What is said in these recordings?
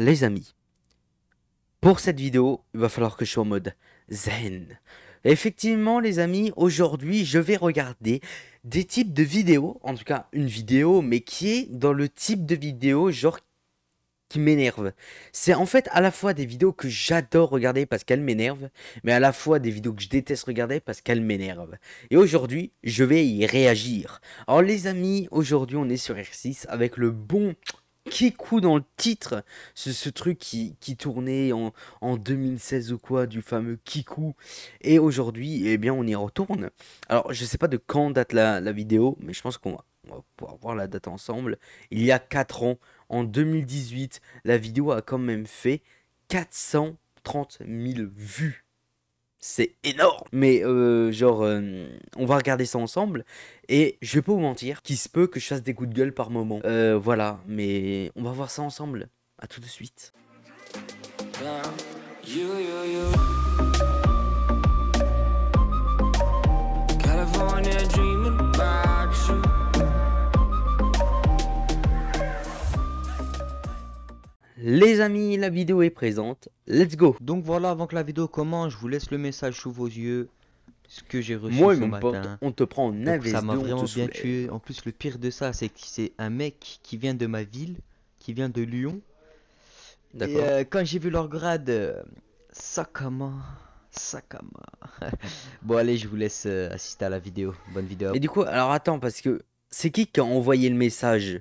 Les amis, pour cette vidéo, il va falloir que je sois en mode zen. Effectivement les amis, aujourd'hui je vais regarder des types de vidéos, en tout cas une vidéo, mais qui est dans le type de vidéo genre qui m'énerve. C'est en fait à la fois des vidéos que j'adore regarder parce qu'elles m'énervent, mais à la fois des vidéos que je déteste regarder parce qu'elles m'énervent. Et aujourd'hui, je vais y réagir. Alors les amis, aujourd'hui on est sur R6 avec le bon Kikou dans le titre, ce, truc qui, qui tournait en, en, 2016 ou quoi, du fameux Kikou. Et aujourd'hui, eh bien, on y retourne. Alors, je sais pas de quand date la, vidéo, mais je pense qu'on va, va, pouvoir voir la date ensemble. Il y a 4 ans, en 2018, la vidéo a quand même fait 430 000 vues c'est énorme. Mais euh, genre, euh, on va regarder ça ensemble. Et je vais pas vous mentir, qu'il se peut que je fasse des coups de gueule par moment. Euh, voilà, mais on va voir ça ensemble. À tout de suite. Les amis, la vidéo est présente, let's go Donc voilà, avant que la vidéo commence, je vous laisse le message sous vos yeux, ce que j'ai reçu Moi, ce mon on te prend en Ça m'a vraiment bien tué, en plus le pire de ça, c'est que c'est un mec qui vient de ma ville, qui vient de Lyon. D'accord. Euh, quand j'ai vu leur grade, Ça comment ça Sakama... bon allez, je vous laisse euh, assister à la vidéo, bonne vidéo. Et du coup, alors attends, parce que c'est qui qui a envoyé le message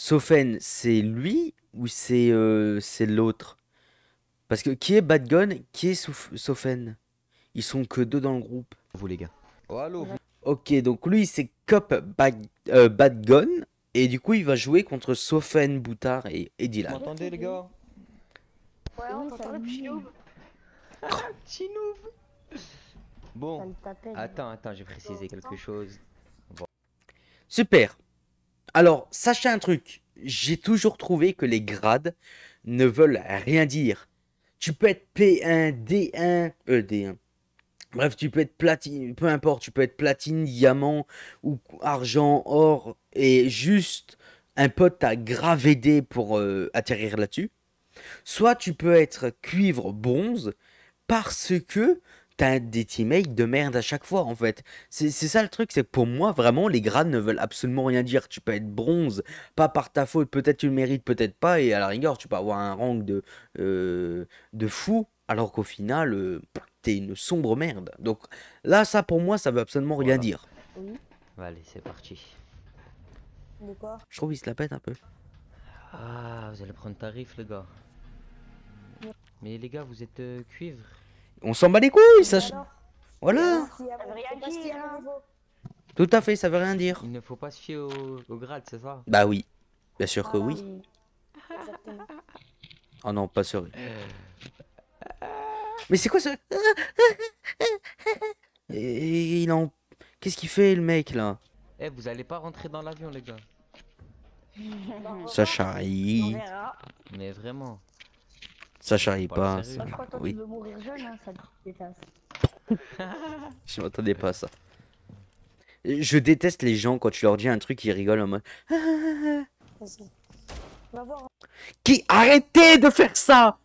Sofen, c'est lui ou euh, c'est l'autre Parce que qui est Badgun, Qui est Sophène Sofen Ils sont que deux dans le groupe. Vous les gars. Oh, allô, Ok, donc lui c'est Cop Bad, euh, Et du coup, il va jouer contre Sofen, Boutard et, et Vous entendez les gars Ouais, on Bon, attends, attends, j'ai précisé quelque chose. Super alors, sachez un truc, j'ai toujours trouvé que les grades ne veulent rien dire. Tu peux être P1, D1, e D1. Bref, tu peux être platine, peu importe, tu peux être platine, diamant ou argent, or, et juste un pote t'a gravé pour euh, atterrir là-dessus. Soit tu peux être cuivre, bronze, parce que t'as des teammates de merde à chaque fois, en fait. C'est ça le truc, c'est que pour moi, vraiment, les grades ne veulent absolument rien dire. Tu peux être bronze, pas par ta faute, peut-être tu le mérites, peut-être pas, et à la rigueur, tu peux avoir un rang de, euh, de fou, alors qu'au final, euh, t'es une sombre merde. Donc là, ça, pour moi, ça veut absolument rien dire. Allez, c'est parti. Je trouve qu'il se la pète un peu. Ah, vous allez prendre tarif, les gars. Mais les gars, vous êtes euh, cuivre on s'en bat les couilles, ça. Voilà. Tout à fait, ça veut rien dire. Il ne faut pas se fier au, grade, c'est ça Bah oui, bien sûr ah que oui. Oh non, pas sûr. Euh. Mais c'est quoi ce... Et il en... Qu'est-ce qu'il fait le mec là Eh, vous allez pas rentrer dans l'avion les gars. Sacha, il... Mais vraiment. Ça pas. je oui. Hein, je m'attendais pas à ça. Je déteste les gens quand tu leur dis un truc, ils rigolent en mode. Ah, ah, ah, Qui Arrêtez de faire ça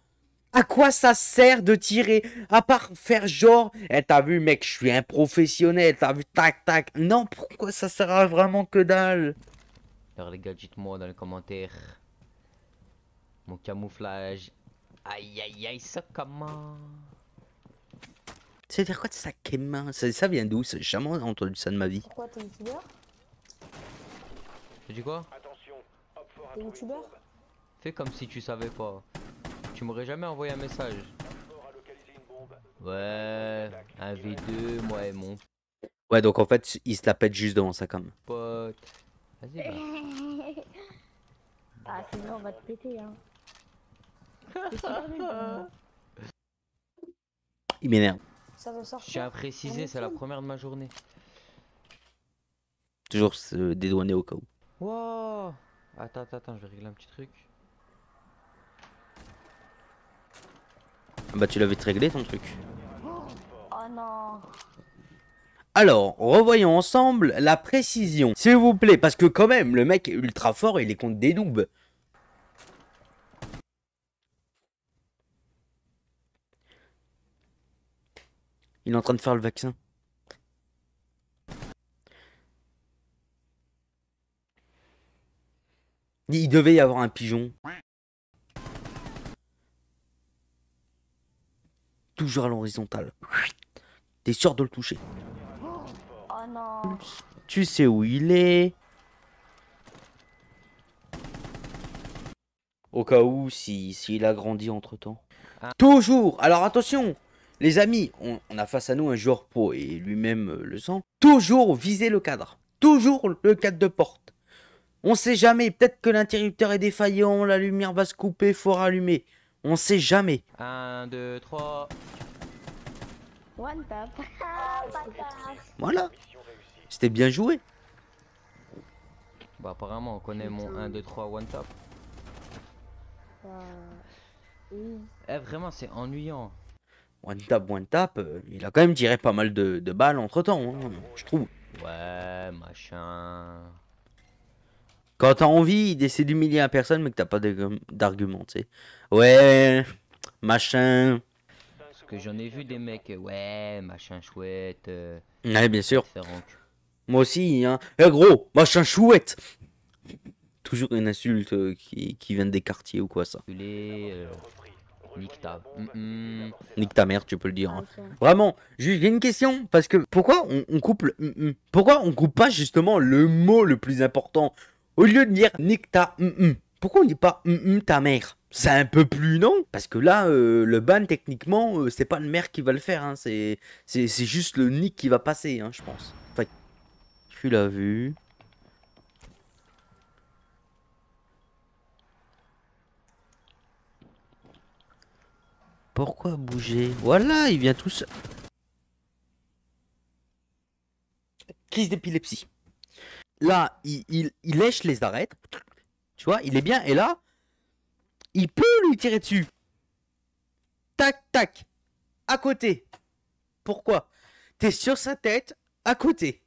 À quoi ça sert de tirer À part faire genre, eh, t'as vu mec, je suis un professionnel, t'as vu tac tac. Non, pourquoi ça sert vraiment que dalle Alors les gars, dites-moi dans les commentaires. Mon camouflage Aïe aïe aïe, ça comment Tu sais faire quoi de ça Kemin ça, ça vient d'où J'ai jamais entendu ça de ma vie. Pourquoi t'es youtubeur J'ai dit quoi T'es youtubeur Fais comme si tu savais pas. Tu m'aurais jamais envoyé un message. Ouais, un V2, moi et mon. Ouais, donc en fait, il se la pète juste devant ça comme. Pote. Vas-y, bah. ah, sinon, on va te péter, hein. Il m'énerve. J'ai à préciser, c'est la première de ma journée. Toujours se dédouaner au cas où. Attends, attends, attends, je vais régler un petit truc. Ah bah tu l'avais réglé ton truc. Oh non. Alors, revoyons ensemble la précision. S'il vous plaît, parce que quand même, le mec est ultra fort et il est contre des doubles. Il est en train de faire le vaccin. Il devait y avoir un pigeon. Toujours à l'horizontale. T'es sûr de le toucher. Oh non. Tu sais où il est. Au cas où, s'il si, il a grandi entre temps. Ah. Toujours Alors attention les amis, on, a face à nous un joueur pro, et lui-même euh, le sent, toujours viser le cadre, toujours le cadre de porte. On sait jamais, peut-être que l'interrupteur est défaillant, la lumière va se couper, faut rallumer. On sait jamais. 1, 2, 3. One tap. voilà. C'était bien joué. Bah apparemment on connaît mon 1, 2, 3, one tap. Euh, eh, vraiment c'est ennuyant. One Tap, One Tap, euh, il a quand même tiré pas mal de, balles entre temps, hein, je trouve. Ouais, machin. Quand t'as envie d'essayer d'humilier un personne, mais que t'as pas d'argument, tu sais. Ouais, machin. Parce que j'en ai vu des mecs, ouais, machin chouette. Euh, ouais, bien sûr. Moi aussi, hein. Eh gros, machin chouette Toujours une insulte euh, qui, vient des quartiers ou quoi, ça ta... Nique ta mère, tu peux le dire. Hein. Ah, Vraiment, j'ai une question, parce que pourquoi on, coupe Pourquoi on coupe pas justement le mot le plus important Au lieu de dire nique ta pourquoi on dit pas ta mère c'est un peu plus non Parce que là, euh, le ban, techniquement, euh, c'est pas le mère qui va le faire. Hein. c'est juste le nick qui va passer, hein, je pense. Enfin, tu l'as vu. Pourquoi bouger Voilà, il vient tout seul. Crise d'épilepsie. Là, il, lèche les arêtes. Tu vois, il est bien. Et là, il peut lui tirer dessus. Tac, tac. À côté. Pourquoi T'es sur sa tête, à côté.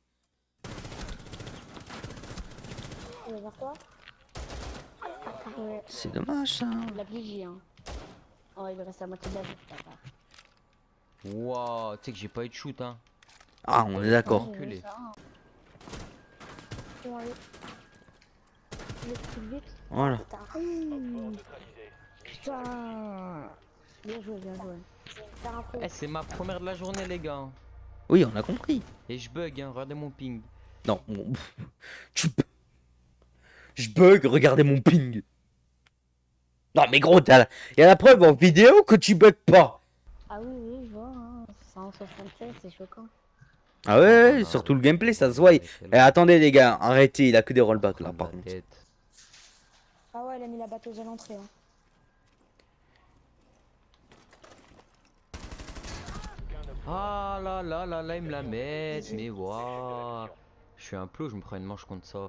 C'est dommage ça. La hein. Oh, il reste la moitié de la vie, Wouah, tu sais que j'ai pas eu de shoot, hein. Ah, on est d'accord. Ah, hein. Voilà. Putain. Bien joué, bien joué. Eh, c'est ma première de la journée, les gars. Oui, on a compris. Et je bug, hein, regardez mon ping. Non, Je bug, regardez mon ping. Non, mais gros, il y a la preuve en vidéo que tu bugs pas. Ah oui, oui, je vois. Hein. 176, c'est choquant. Ah ouais, surtout le gameplay, ça se voit. Et eh, attendez, les gars, arrêtez, il a que des rollbacks là, par contre. Ah ouais, il a mis la bateau à l'entrée. Hein. Ah là là là là, il me la met, mais waouh. Je suis un plou, je me prends une manche contre ça.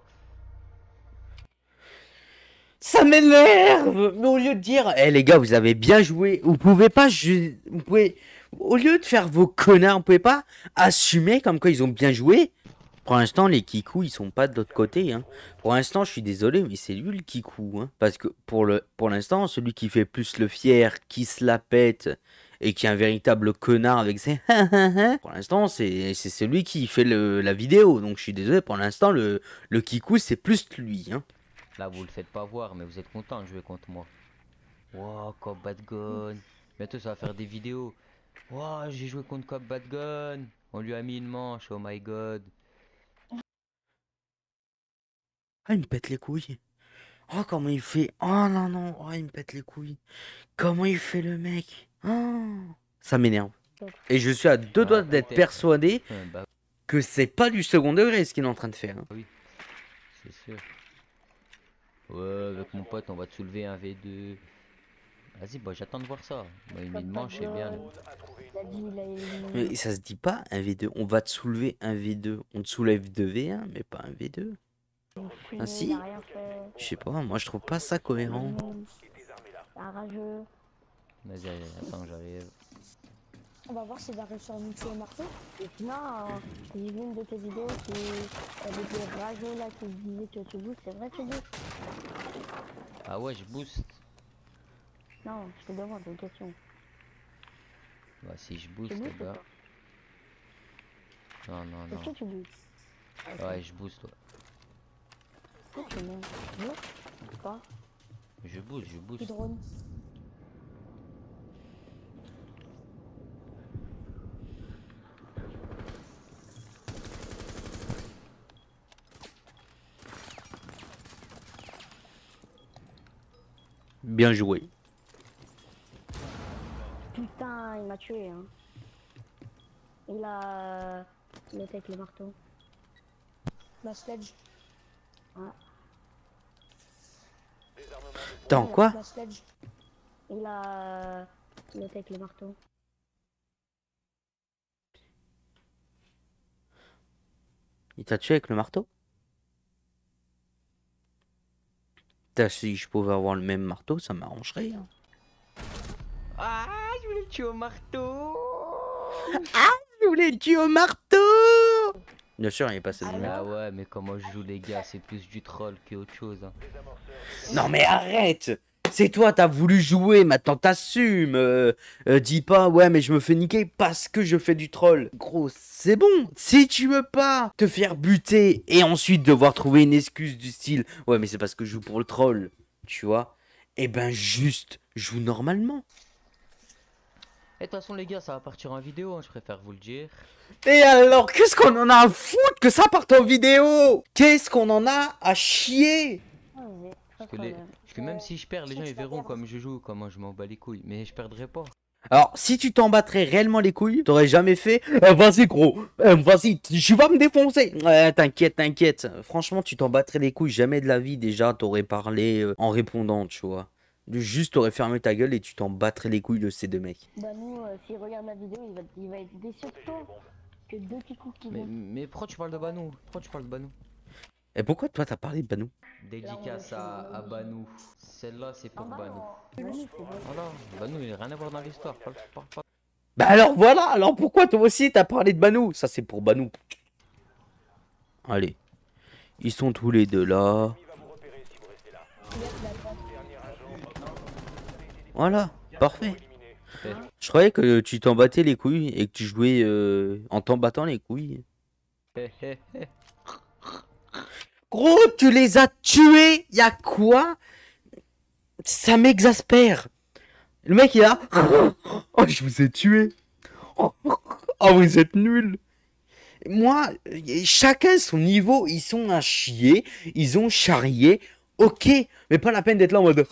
Ça m'énerve Mais au lieu de dire, eh les gars, vous avez bien joué, vous pouvez pas, vous pouvez, au lieu de faire vos connards, vous pouvez pas assumer comme quoi ils ont bien joué. Pour l'instant, les Kiku, ils sont pas de l'autre côté. Hein. Pour l'instant, je suis désolé, mais c'est lui le Kikou. Hein. Parce que pour le, pour l'instant, celui qui fait plus le fier, qui se la pète et qui est un véritable connard avec ses. pour l'instant, c'est celui qui fait le, la vidéo. Donc, je suis désolé. Pour l'instant, le, le Kikou, c'est plus lui. Hein. Là, vous le faites pas voir, mais vous êtes content de jouer contre moi. Wow, Cop Mais Bientôt, ça va faire des vidéos. Wow, j'ai joué contre Cop gun. On lui a mis une manche, oh my god. Ah, il me pète les couilles. Oh, comment il fait. Oh non, non. Oh, il me pète les couilles. Comment il fait le mec. Oh. Ça m'énerve. Et je suis à deux ah, doigts bah, d'être persuadé ah, bah. que c'est pas du second degré ce qu'il est en train de faire. Ah oui, c'est sûr. Ouais, avec mon pote, on va te soulever un V2. Vas-y, bah j'attends de voir ça. Bah, il une une manche, c'est bien. Mais ça se dit pas un V2. On va te soulever un V2. On te soulève 2 V1, mais pas un V2. Ah si Je sais pas, moi je trouve pas ça cohérent. Vas-y, attends, j'arrive. On va voir si la sur à marteau. Et euh, il est j'ai vu de tes vidéos qui avec des rageux là qui disait que tu boostes, c'est vrai que tu boostes Ah ouais, je booste. Non, je te demande une question. Bah si je boost toi eh ben. Non, non, non. tu boostes Ouais, je booste, toi. Pourquoi tu Je booste, je booste. Bien joué. Putain, il m'a tué. Hein. Il a. Il était avec le marteau. La sledge. Ouais. Attends, quoi Il a. Il était avec le marteau. Il t'a tué avec le marteau si je pouvais avoir le même marteau, ça m'arrangerait. Hein. Ah, je voulais le tuer au marteau. Ah, je voulais le tuer au marteau. Bien sûr, il est passé de Ah ouais, mais comment je joue les gars, c'est plus du troll qu'autre chose. Hein. Non mais arrête c'est toi, t'as voulu jouer, maintenant t'assumes. Euh, euh, dis pas, ouais, mais je me fais niquer parce que je fais du troll. Gros, c'est bon. Si tu veux pas te faire buter et ensuite devoir trouver une excuse du style, ouais, mais c'est parce que je joue pour le troll, tu vois. Et eh ben, juste, joue normalement. Et de toute façon, les gars, ça va partir en vidéo, hein, je préfère vous le dire. Et alors, qu'est-ce qu'on en a à foutre que ça parte en vidéo Qu'est-ce qu'on en a à chier parce que, même si je perds, les gens ils verront comme je joue, comment je m'en bats les couilles. Mais je perdrai pas. Alors, si tu t'en battrais réellement les couilles, t'aurais jamais fait euh, Vas-y, gros, euh, vas-y, je vas me défoncer T'inquiète, t'inquiète. Franchement, tu t'en battrais les couilles jamais de la vie. Déjà, t'aurais parlé euh, en répondant, tu vois. Juste, t'aurais fermé ta gueule et tu t'en battrais les couilles de ces deux mecs. Bah, nous, ma vidéo, il va, être déçu Que deux mais, mais pourquoi tu parles de Banou Pourquoi tu parles de Banou et pourquoi toi t'as parlé de Banou Dédicace à, Banou. Celle-là c'est pour Banou. Voilà, Banou il n'a rien à voir dans l'histoire. Bah alors voilà, alors pourquoi toi aussi t'as parlé de Banou Ça c'est pour Banou. Allez. Ils sont tous les deux là. Voilà, parfait. Je croyais que tu t'en battais les couilles et que tu jouais euh, en t'en battant les couilles. Gros, tu les as tués. Y a quoi Ça m'exaspère. Le mec, il a. Oh, je vous ai tué. Oh, vous êtes nuls. Moi, chacun son niveau, ils sont à chier, ils ont charrié, ok, mais pas la peine d'être là en mode.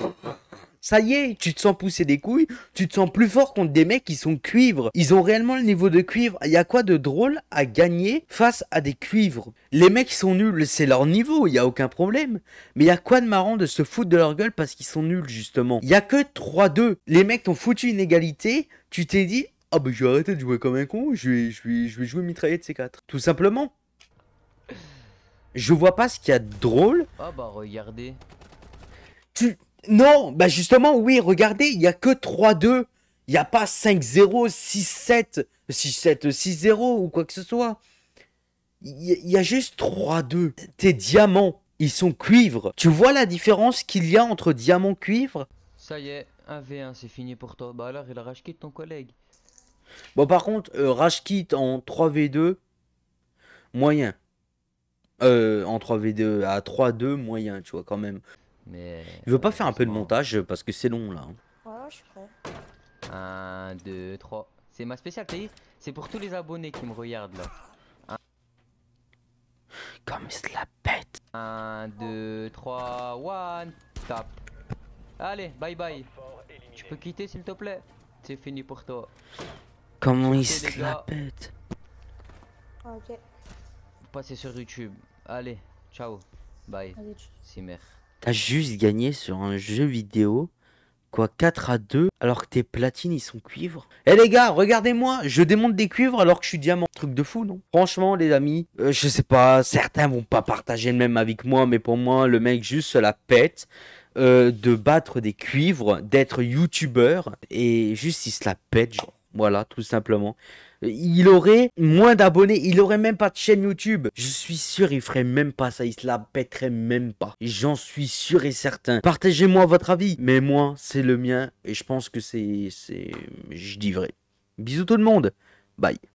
Ça y est, tu te sens pousser des couilles, tu te sens plus fort contre des mecs qui sont cuivres. Ils ont réellement le niveau de cuivre. Il y a quoi de drôle à gagner face à des cuivres Les mecs qui sont nuls, c'est leur niveau, il n'y a aucun problème. Mais il y a quoi de marrant de se foutre de leur gueule parce qu'ils sont nuls justement Il y a que 3-2. Les mecs t'ont foutu une égalité, tu t'es dit ah bah vais arrêter de jouer comme un con, je vais, je vais, je vais jouer mitraillette C4. Tout simplement. Je vois pas ce qu'il y a de drôle. Ah bah regardez. Tu, non, bah justement, oui, regardez, il n'y a que 3-2. Il n'y a pas 5-0, 6-7, 6-7, 6-0 ou quoi que ce soit. Il y, a juste 3-2. Tes diamants, ils sont cuivres Tu vois la différence qu'il y a entre diamant-cuivre Ça y est, 1v1, c'est fini pour toi. Bah alors, il a racheté ton collègue. Bon, par contre, euh, Rashkit en 3v2, moyen. Euh, en 3v2, à 3-2, moyen, tu vois, quand même. Mais. Il veut pas euh, faire un peu de montage parce que c'est long là. Hein. je 1, 2, 3. C'est ma spécialité. C'est pour tous les abonnés qui me regardent là. Comme il se la pète. 1, 2, 3, 1. Tap. Allez, bye bye. Tu peux quitter s'il te plaît. C'est fini pour toi. Comment il se la pète. Ok. Passez sur YouTube. Allez, ciao. Bye. merde. T'as juste gagné sur un jeu vidéo. Quoi, 4 à 2 alors que tes platines ils sont cuivres Eh les gars, regardez-moi, je démonte des cuivres alors que je suis diamant. Truc de fou, non Franchement, les amis, euh, je sais pas, certains vont pas partager le même avec moi, mais pour moi, le mec juste se la pète. Euh, de battre des cuivres, d'être youtubeur, et juste il se la pète, voilà, tout simplement il aurait moins d'abonnés, il aurait même pas de chaîne YouTube. Je suis sûr, il ferait même pas ça, il se la pèterait même pas. J'en suis sûr et certain. Partagez-moi votre avis, mais moi, c'est le mien et je pense que c'est, c'est, je dis vrai. Bisous tout le monde, bye.